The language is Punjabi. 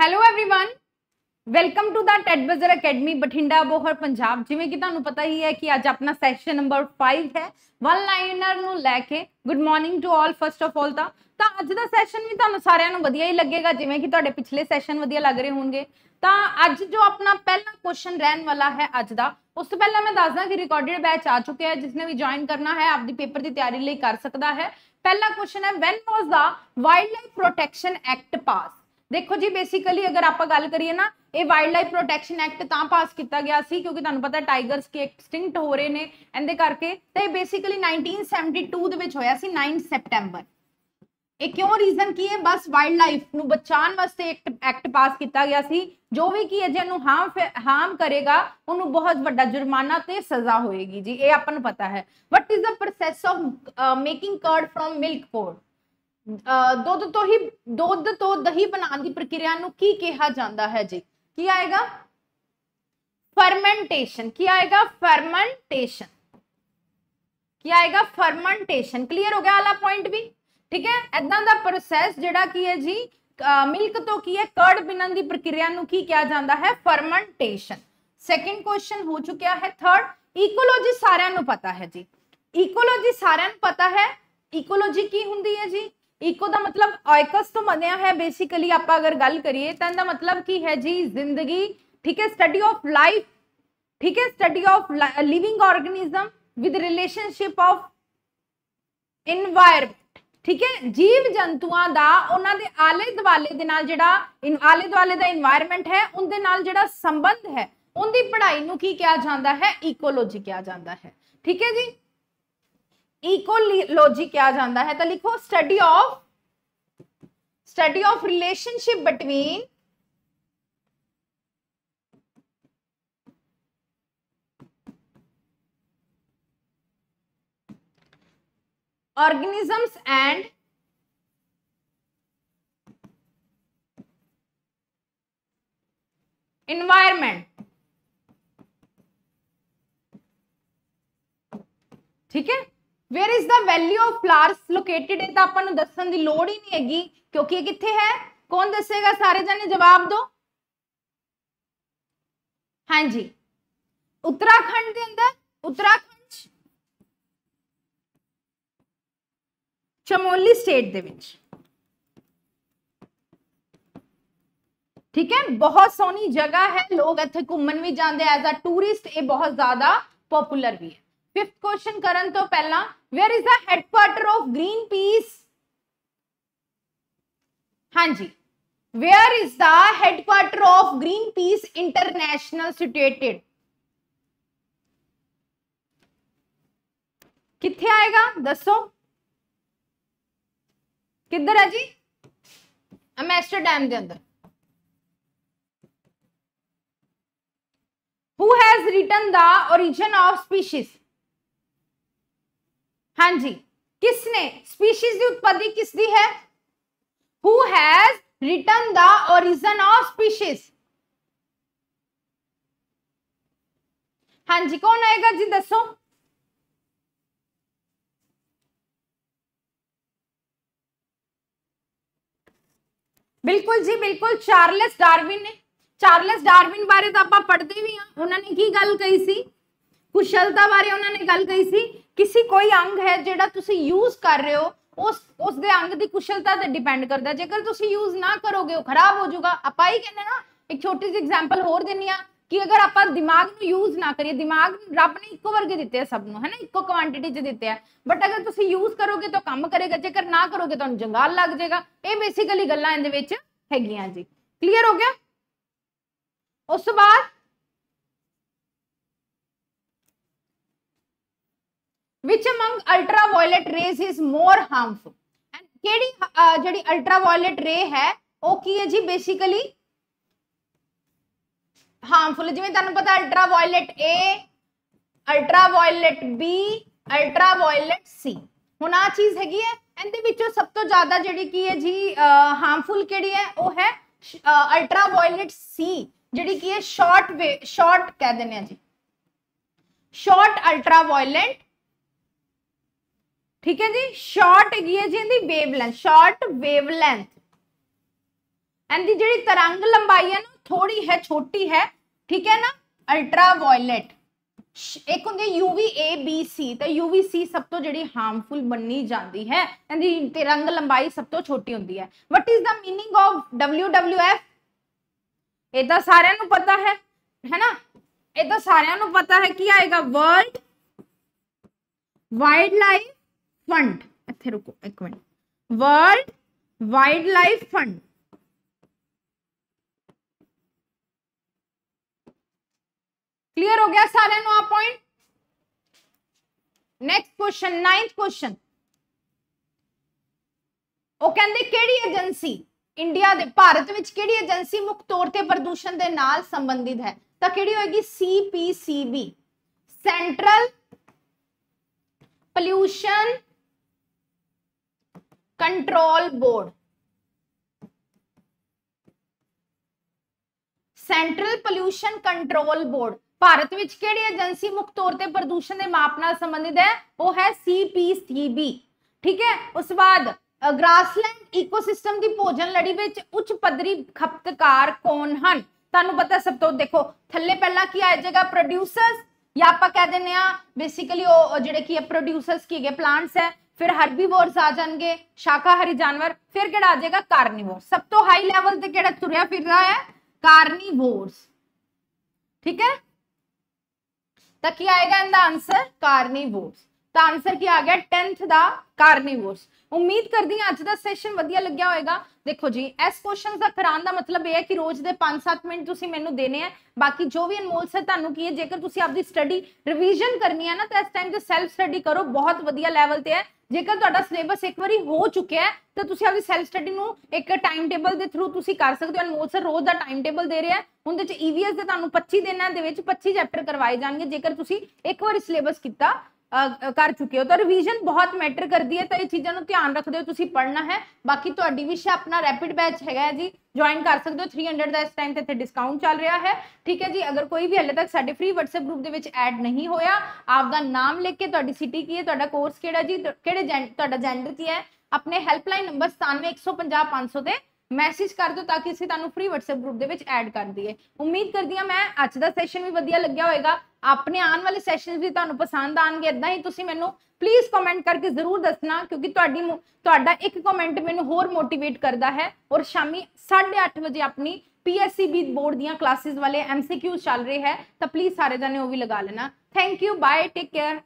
hello everyone welcome to the ਟੈਡ ਬਜ਼ਰ ਅਕੈਡਮੀ ਬਠਿੰਡਾ ਬੋਹਰ ਪੰਜਾਬ ਜਿਵੇਂ ਕਿ ਤੁਹਾਨੂੰ ਪਤਾ ਹੀ ਹੈ ਕਿ ਅੱਜ ਆਪਣਾ ਸੈਸ਼ਨ ਨੰਬਰ 5 ਹੈ ਵਨ ਲਾਈਨਰ ਨੂੰ ਲੈ ਕੇ good morning to all first of all ਤਾਂ ਤਾਂ ਅੱਜ ਦਾ ਸੈਸ਼ਨ ਵੀ ਤੁਹਾਨੂੰ ਸਾਰਿਆਂ ਨੂੰ ਵਧੀਆ ਹੀ ਲੱਗੇਗਾ ਜਿਵੇਂ ਕਿ ਤੁਹਾਡੇ ਪਿਛਲੇ ਸੈਸ਼ਨ ਵਧੀਆ ਲੱਗ ਰਹੇ ਹੋਣਗੇ ਤਾਂ ਅੱਜ ਜੋ ਆਪਣਾ ਪਹਿਲਾ ਕੁਐਸਚਨ ਰਹਿਣ ਵਾਲਾ ਹੈ ਅੱਜ ਦਾ ਉਸ ਤੋਂ ਪਹਿਲਾਂ ਮੈਂ ਦੱਸਦਾ ਕਿ ਰਿਕਾਰਡਡ ਬੈਚ ਆ ਚੁੱਕਿਆ ਹੈ ਜਿਸਨੇ ਵੀ ਜੁਆਇਨ ਕਰਨਾ ਹੈ ਆਪਦੀ ਪੇਪਰ ਦੀ ਤਿਆਰੀ ਲਈ ਕਰ ਸਕਦਾ ਹੈ ਪਹਿਲਾ ਕੁਐਸਚਨ ਹੈ when was the wildlife protection act pass ਦੇਖੋ ਜੀ ਬੇਸਿਕਲੀ ਅਗਰ ਆਪਾਂ ਗੱਲ ਕਰੀਏ ਨਾ ਇਹ ਵਾਈਲਡ ਲਾਈਫ ਪ੍ਰੋਟੈਕਸ਼ਨ ਐਕਟ ਤਾਂ ਪਾਸ ਕੀਤਾ ਗਿਆ ਸੀ ਕਿਉਂਕਿ ਤੁਹਾਨੂੰ ਪਤਾ ਟਾਈਗਰਸ ਕੀ ਐਕਸਟਿੰਕਟ ਹੋ ਰਹੇ ਨੇ ਇਹਦੇ ਕਰਕੇ ਤਾਂ ਇਹ ਬੇਸਿਕਲੀ 1972 ਦੇ ਵਿੱਚ ਹੋਇਆ ਸੀ 9 ਸੈਪਟੈਂਬਰ ਇਹ ਕਿਉਂ ਰੀਜ਼ਨ ਕੀ ਹੈ ਬਸ ਵਾਈਲਡ ਲਾਈਫ ਨੂੰ ਬਚਾਉਣ ਵਾਸਤੇ ਇੱਕ ਐਕਟ ਪਾਸ ਕੀਤਾ ਗਿਆ ਸੀ ਜੋ ਵੀ ਕੀ ਅਜੇ ਨੂੰ ਹਾਮ ਹਾਮ ਕਰੇਗਾ ਉਹਨੂੰ ਬਹੁਤ ਵੱਡਾ ਜੁਰਮਾਨਾ ਤੇ ਸਜ਼ਾ ਹੋਏਗੀ ਜੀ ਇਹ ਆਪਾਂ ਨੂੰ ਪਤਾ ਹੈ what is the process of making curd from milk ਪੋਰ ਦੁੱਧ ਤੋਂ ਹੀ ਦੁੱਧ ਤੋਂ ਦਹੀਂ ਬਣਾਉਣ ਦੀ ਪ੍ਰਕਿਰਿਆ ਨੂੰ ਕੀ ਕਿਹਾ ਜਾਂਦਾ ਹੈ ਜੀ ਕੀ ਆਏਗਾ ਫਰਮੈਂਟੇਸ਼ਨ ਕੀ ਆਏਗਾ ਫਰਮੈਂਟੇਸ਼ਨ ਕੀ ਆਏਗਾ ਫਰਮੈਂਟੇਸ਼ਨ ਕਲੀਅਰ ਹੋ ਗਿਆ ਆਲਾ ਪੁਆਇੰਟ ਵੀ ਠੀਕ ਹੈ ਐਦਾਂ ਦਾ ਪ੍ਰੋਸੈਸ ਜਿਹੜਾ ਕੀ ਹੈ ਜੀ ਮਿਲਕ ਤੋਂ ਕੀ ਹੈ ਕਰਡ ਬਣਨ ਦੀ ਪ੍ਰਕਿਰਿਆ ਨੂੰ ਕੀ ਕਿਹਾ ਜਾਂਦਾ ਹੈ ਫਰਮੈਂਟੇਸ਼ਨ ਸੈਕੰਡ ਕੁਐਸਚਨ ਹੋ ਚੁੱਕਿਆ ਹੈ ਥਰਡ ਇਕੋਲੋਜੀ ਸਾਰਿਆਂ ਨੂੰ ਪਤਾ ਹੈ ਜੀ ਇਕੋਲੋਜੀ ਸਾਰਿਆਂ ਨੂੰ ਪਤਾ ਹੈ ਇਕੋਲੋਜੀ ਕੀ ਹੁੰਦੀ ਹੈ ਜੀ ਈਕੋ ਦਾ ਮਤਲਬ ਆਇਕਸ ਤੋਂ ਮੰਨਿਆ ਹੈ ਬੇਸਿਕਲੀ ਆਪਾਂ ਅਗਰ ਗੱਲ ਕਰੀਏ ਤਾਂ ਇਹਦਾ ਮਤਲਬ ਕੀ ਹੈ ਜੀ ਜ਼ਿੰਦਗੀ ਠੀਕ ਹੈ ਸਟੱਡੀ ਆਫ ਲਾਈਫ ਠੀਕ ਹੈ study of living organism with relationship of environment ਠੀਕ ਹੈ ਜੀਵ ਜੰਤੂਆਂ ਦਾ ਉਹਨਾਂ ਦੇ ਆਲੇ ਦੁਆਲੇ ਦੇ ਨਾਲ ਜਿਹੜਾ ਆਲੇ ਦੁਆਲੇ ਦਾ এনवायरमेंट ਹੈ ਉਹਦੇ ਨਾਲ ਜਿਹੜਾ ਸੰਬੰਧ ਹੈ ਉਹਦੀ ਪੜ੍ਹਾਈ ਨੂੰ ਕੀ ਕਿਹਾ ਜਾਂਦਾ ਹੈ ਇਕੋਲੋਜੀ ਕਿਹਾ ਜਾਂਦਾ ਹੈ ਠੀਕ ਹੈ ਜੀ इकोलॉजी क्या जाता है तो लिखो study of study of relationship between organisms and environment ठीक है where is the valley of flowers located ਇਹ ਤਾਂ ਆਪਾਂ ਨੂੰ ਦੱਸਣ ਦੀ ਲੋੜ ਹੀ ਨਹੀਂ ਹੈਗੀ ਕਿਉਂਕਿ ਇਹ ਕਿੱਥੇ ਹੈ ਕੌਣ ਦੱਸੇਗਾ ਸਾਰੇ ਜਣੇ ਜਵਾਬ ਦਿਓ ਹਾਂਜੀ ਉੱਤਰਾਖੰਡ ਦੇ ਅੰਦਰ ਉੱਤਰਾਖੰਡ ਚਮੋਲੀ ਸਟੇਟ ਦੇ ਵਿੱਚ ਠੀਕ ਹੈ ਬਹੁਤ ਸੋਹਣੀ ਜਗ੍ਹਾ ਹੈ ਲੋਕ ਇੱਥੇ ਘੁੰਮਣ ਵੀ ਜਾਂਦੇ ਐਜ਼ ਅ ਟੂਰਿਸਟ ਇਹ ਬਹੁਤ ਜ਼ਿਆਦਾ ਪਪੂਲਰ ਵੀ ਹੈ ਫਿਫਥ ਕੁਐਸਚਨ ਕਰਨ ਤੋਂ ਪਹਿਲਾਂ where is the headquarter of Greenpeace हां जी where is the headquarter of Greenpeace international situated कितने आएगा दसो किधर है जी अमेस्टर डैम के अंदर who has written the origin of species हाँ जी किसने स्पीशीज की उत्पत्ति किस दी है who has written the origin of species हाँ जी कौन आएगा जी दसो बिल्कुल जी बिल्कुल चार्लस डार्विन ने ਚਾਰਲਸ डार्विन बारे तो आप पढ़ते भी ਆ उन्होंने की गल कही सी कुशलता बारे उन्होंने गल कही सी ਕਿਸੇ ਕੋਈ ਅੰਗ ਹੈ ਜਿਹੜਾ ਤੁਸੀਂ ਯੂਜ਼ ਕਰ ਰਹੇ ਹੋ ਉਸ ਉਸ ਦੇ ਅੰਗ ਦੀ ਕੁਸ਼ਲਤਾ ਤੇ ਡਿਪੈਂਡ ਕਰਦਾ ਜੇਕਰ ਤੁਸੀਂ ਯੂਜ਼ ਨਾ ਕਰੋਗੇ ਉਹ ਖਰਾਬ ਹੋ ਜਾਊਗਾ ਆਪਾਂ ਹੀ ਕਹਿੰਦੇ ਨਾ ਇੱਕ ਛੋਟੀ ਜਿਹੀ ਐਗਜ਼ਾਮਪਲ ਹੋਰ ਦਿੰਨੀ ਆ ਕਿ ਅਗਰ ਆਪਾਂ ਦਿਮਾਗ ਨੂੰ ਯੂਜ਼ ਨਾ ਕਰੀਏ ਦਿਮਾਗ ਰੱਬ ਨੇ ਇੱਕੋ ਵਰਗੇ ਦਿੱਤੇ ਆ ਸਭ ਨੂੰ ਹੈ ਨਾ ਇੱਕੋ ਕੁਆਂਟੀਟੀ 'ਚ ਦਿੱਤੇ ਆ ਬਟ ਅਗਰ ਤੁਸੀਂ ਯੂਜ਼ ਕਰੋਗੇ ਤਾਂ ਕੰਮ ਕਰੇਗਾ ਜੇਕਰ ਨਾ ਕਰੋਗੇ ਤਾਂ ਜੰਗਾਲ ਲੱਗ ਜਾਏਗਾ ਇਹ ਬੇਸਿਕਲੀ ਗੱਲਾਂ ਇਹਦੇ ਵਿੱਚ ਹੈਗੀਆਂ ਜੀ ਕਲੀਅਰ ਹੋ ਗਿਆ ਉਸ ਤੋਂ ਬਾਅਦ ਵਿਚ among ultraviolet rays is more harmful and ਕਿਹੜੀ ਜਿਹੜੀ ਅਲਟਰਾ ਵਾਇਲਟ ਰੇ ਹੈ ਉਹ ਕੀ ਹੈ ਜੀ ਬੇਸਿਕਲੀ ਹਾਰਮਫੁਲ ਜਿਵੇਂ ਤੁਹਾਨੂੰ ਪਤਾ ultra ultraviolet A ultraviolet B violet C ਹੁਣ ਆ ਚੀਜ਼ ਹੈਗੀ ਹੈ ਇਹਦੇ ਵਿੱਚੋਂ ਸਭ ਤੋਂ ਜ਼ਿਆਦਾ ਜਿਹੜੀ ਕੀ ਹੈ ਜੀ ਹਾਰਮਫੁਲ ਕਿਹੜੀ ਹੈ ਉਹ ਹੈ ਅਲਟਰਾ ਵਾਇਲਟ C ਜਿਹੜੀ ਕੀ ਹੈ ਸ਼ਾਰਟ ਸ਼ਾਰਟ ਕਹਿ ਦਿੰਦੇ ਆ ਜੀ ਸ਼ਾਰਟ ਅਲਟਰਾ ਵਾਇਲਟ ਠੀਕ ਹੈ ਜੀ ਸ਼ਾਰਟ ਹੈਗੀ ਹੈ ਜੀ ਇਹਦੀ ਵੇਵਲੈਂਥ ਸ਼ਾਰਟ ਵੇਵਲੈਂਥ ਇਹਦੀ ਜਿਹੜੀ ਤਰੰਗ ਲੰਬਾਈ ਹੈ ਨਾ ਥੋੜੀ ਹੈ ਛੋਟੀ ਹੈ ਠੀਕ ਹੈ ਨਾ ਅਲਟਰਾ ਵਾਇਲਟ ਇੱਕ ਹੁੰਦੀ ਯੂਵੀ ਏ ਬੀ ਸੀ ਤੇ ਯੂਵੀ ਸੀ ਸਭ ਤੋਂ ਜਿਹੜੀ ਹਾਰਮਫੁਲ ਮੰਨੀ ਜਾਂਦੀ ਹੈ ਦੀ ਤਰੰਗ ਲੰਬਾਈ ਸਭ ਤੋਂ ਛੋਟੀ ਹੁੰਦੀ ਹੈ what is the meaning of W W F ਇਹ ਤਾਂ ਸਾਰਿਆਂ ਨੂੰ ਪਤਾ ਹੈ ਹੈ ਨਾ ਇਹ ਤਾਂ ਸਾਰਿਆਂ ਨੂੰ ਪਤਾ ਹੈ ਕੀ ਆਏਗਾ ਵਰਲਡ ਵਾਈਲਡ ਲਾਈਫ फंड अच्छा रुको एक minute world wildlife fund clear हो गया सारे नौ point next question ninth question India agency मुख तौर पर प्रदूषण है तो कि होगी CPCB central pollution control board central pollution control board Bharat ਵਿੱਚ ਕਿਹੜੀ ਏਜੰਸੀ ਮੁੱਖ ਤੌਰ ਤੇ ਪ੍ਰਦੂਸ਼ਣ ਦੇ ਮਾਪ ਨਾਲ ਸੰਬੰਧਿਤ ਹੈ ਉਹ ਹੈ ਸੀਪੀਸੀਬੀ ਠੀਕ ਹੈ ਉਸ ਬਾਅਦ ਗ੍ਰਾਸਲੈਂਡ ਇਕੋਸਿਸਟਮ ਦੀ ਭੋਜਨ ਲੜੀ ਵਿੱਚ ਉੱਚ ਪੱਧਰੀ ਖਪਤਕਾਰ ਕੌਣ ਹਨ ਤੁਹਾਨੂੰ ਪਤਾ ਸਭ ਤੋਂ ਦੇਖੋ ਥੱਲੇ ਪਹਿਲਾਂ ਕੀ ਆਏ ਜਗਾ ਪ੍ਰੋਡਿਊਸਰਸ ਜਾਂ ਆਪਾਂ ਕਹਿ ਦਿੰਨੇ ਆ ਬੇਸਿਕਲੀ ਉਹ ਜਿਹੜੇ ਕੀ ਹੈ ਪ੍ਰੋਡਿਊਸਰਸ ਕੀ ਹੈਗੇ ਪਲਾਂਟਸ ਹੈ फिर हरबी बोर्स आ जाएंगे शाकाहारी जानवर फिर केड़ा आ जाएगा कार्निवोर्स सब तो हाई लैवल से केड़ा तुरया फिर रहा है कार्निवोर्स ठीक है तक तो आएगा इन द आंसर कार्निवोर्स ਤਾਂ ਆਨਸਰ ਕੀ ਆ ਗਿਆ 10th ਦਾ ਕਾਰਨੀਵੋਰਸ ਉਮੀਦ ਕਰਦੀ ਹਾਂ ਅੱਜ ਦਾ ਸੈਸ਼ਨ ਵਧੀਆ ਲੱਗਿਆ ਹੋਵੇਗਾ ਦੇਖੋ ਜੀ ਇਸ ਕੁਐਸਚਨਸ ਦਾ ਕਰਾਉਣ ਦਾ ਮਤਲਬ ਇਹ ਹੈ ਕਿ ਰੋਜ਼ ਦੇ 5-7 ਮਿੰਟ ਤੁਸੀਂ ਮੈਨੂੰ ਦੇਣੇ ਆ ਬਾਕੀ ਜੋ ਵੀ ਅਨਮੋਲ ਸਰ ਤੁਹਾਨੂੰ ਕੀ ਹੈ ਜੇਕਰ ਤੁਸੀਂ ਆਪਦੀ ਸਟੱਡੀ ਰਿਵੀਜ਼ਨ ਕਰਨੀ ਹੈ ਨਾ ਤਾਂ ਇਸ ਟਾਈਮ ਤੇ ਸੈਲਫ ਸਟੱਡੀ ਕਰੋ ਬਹੁਤ ਵਧੀਆ ਲੈਵਲ ਤੇ ਹੈ ਜੇਕਰ ਤੁਹਾਡਾ ਸਿਲੇਬਸ ਇੱਕ ਵਾਰੀ ਹੋ ਚੁੱਕਿਆ ਹੈ ਤਾਂ ਤੁਸੀਂ ਆਪਣੀ ਸੈਲਫ ਸਟੱਡੀ ਨੂੰ ਇੱਕ ਟਾਈਮ ਟੇਬਲ ਦੇ ਥਰੂ ਤੁਸੀਂ ਕਰ ਸਕਦੇ ਹੋ ਅਨਮੋਲ ਸਰ ਰੋਜ਼ ਦਾ ਟਾਈਮ ਟੇਬਲ ਦੇ ਰਿਹਾ ਉਹਦੇ ਚ ਈਵੀਐਸ ਦੇ ਤੁਹਾਨੂੰ 25 ਦਿਨਾਂ ਦੇ ਵਿੱਚ 25 ਚੈਪਟਰ ਕਰਵਾਏ ਜਾਣਗੇ ਜੇਕਰ ਤੁਸੀਂ ਇੱਕ ਵਾਰੀ ਸਿਲੇਬਸ ਕੀਤਾ ਕਰ ਚੁੱਕੇ ਹੋ ਤਾਂ ਰਿਵੀਜ਼ਨ ਬਹੁਤ ਮੈਟਰ ਕਰਦੀ ਹੈ ਤਾਂ ਇਹ ਚੀਜ਼ਾਂ ਨੂੰ ਧਿਆਨ ਰੱਖਦੇ ਹੋ ਤੁਸੀਂ ਪੜ੍ਹਨਾ ਹੈ ਬਾਕੀ ਤੁਹਾਡੀ ਵਿਸ਼ਾ ਆਪਣਾ ਰੈਪਿਡ ਬੈਚ ਹੈਗਾ ਜੀ ਜੁਆਇਨ ਕਰ ਸਕਦੇ ਹੋ 300 ਦਾ ਇਸ ਟਾਈਮ ਤੇ ਇੱਥੇ ਡਿਸਕਾਊਂਟ ਚੱਲ ਰਿਹਾ ਹੈ ਠੀਕ ਹੈ ਜੀ ਅਗਰ ਕੋਈ ਵੀ ਹਲੇ ਤੱਕ ਸਾਡੇ ਫ੍ਰੀ WhatsApp ਗਰੁੱਪ ਦੇ ਵਿੱਚ ਐਡ ਨਹੀਂ ਹੋਇਆ ਆਪ ਦਾ ਨਾਮ ਲਿਖ ਕੇ ਤੁਹਾਡੀ ਸਿਟੀ ਕੀ ਹੈ ਤੁਹਾਡਾ ਕੋਰਸ ਕਿਹੜਾ ਜੀ ਕਿਹੜੇ ਤੁਹਾਡਾ ਜੈਂਡਰ ਕੀ ਹੈ ਆਪਣੇ ਹੈਲਪਲਾਈਨ ਨੰਬਰ 97150 ਤੇ ਮੈਸੇਜ ਕਰ ਦਿਓ ਤਾਂ ਕਿ ਅਸੀਂ ਤੁਹਾਨੂੰ ਫ੍ਰੀ WhatsApp ਗਰੁੱਪ ਦੇ ਵਿੱਚ ਐਡ ਕਰ ਦਈਏ ਉਮੀਦ ਕਰਦੀ ਆ ਮੈਂ ਅੱਜ ਦਾ ਸੈਸ਼ਨ ਵੀ ਵਧੀਆ ਲੱਗਿਆ ਹੋਵੇਗਾ ਆਪਣੇ ਆਉਣ ਵਾਲੇ ਸੈਸ਼ਨਸ ਵੀ ਤੁਹਾਨੂੰ ਪਸੰਦ ਆਣਗੇ ਇਦਾਂ ਹੀ ਤੁਸੀਂ ਮੈਨੂੰ ਪਲੀਜ਼ ਕਮੈਂਟ ਕਰਕੇ ਜ਼ਰੂਰ ਦੱਸਣਾ ਕਿਉਂਕਿ ਤੁਹਾਡੀ ਤੁਹਾਡਾ ਇੱਕ ਕਮੈਂਟ ਮੈਨੂੰ ਹੋਰ ਮੋਟੀਵੇਟ ਕਰਦਾ ਹੈ ਔਰ ਸ਼ਾਮੀ 8:30 ਵਜੇ ਆਪਣੀ ਪੀਐਸਸੀ ਬੋਰਡ ਦੀਆਂ ਕਲਾਸਿਸ ਵਾਲੇ MCQ ਚੱਲ ਰਹੇ ਹੈ ਤਾਂ ਪਲੀਜ਼ ਸਾਰੇ ਜਾਨੇ ਉਹ ਵੀ ਲਗਾ ਲੈਣਾ thank you bye take care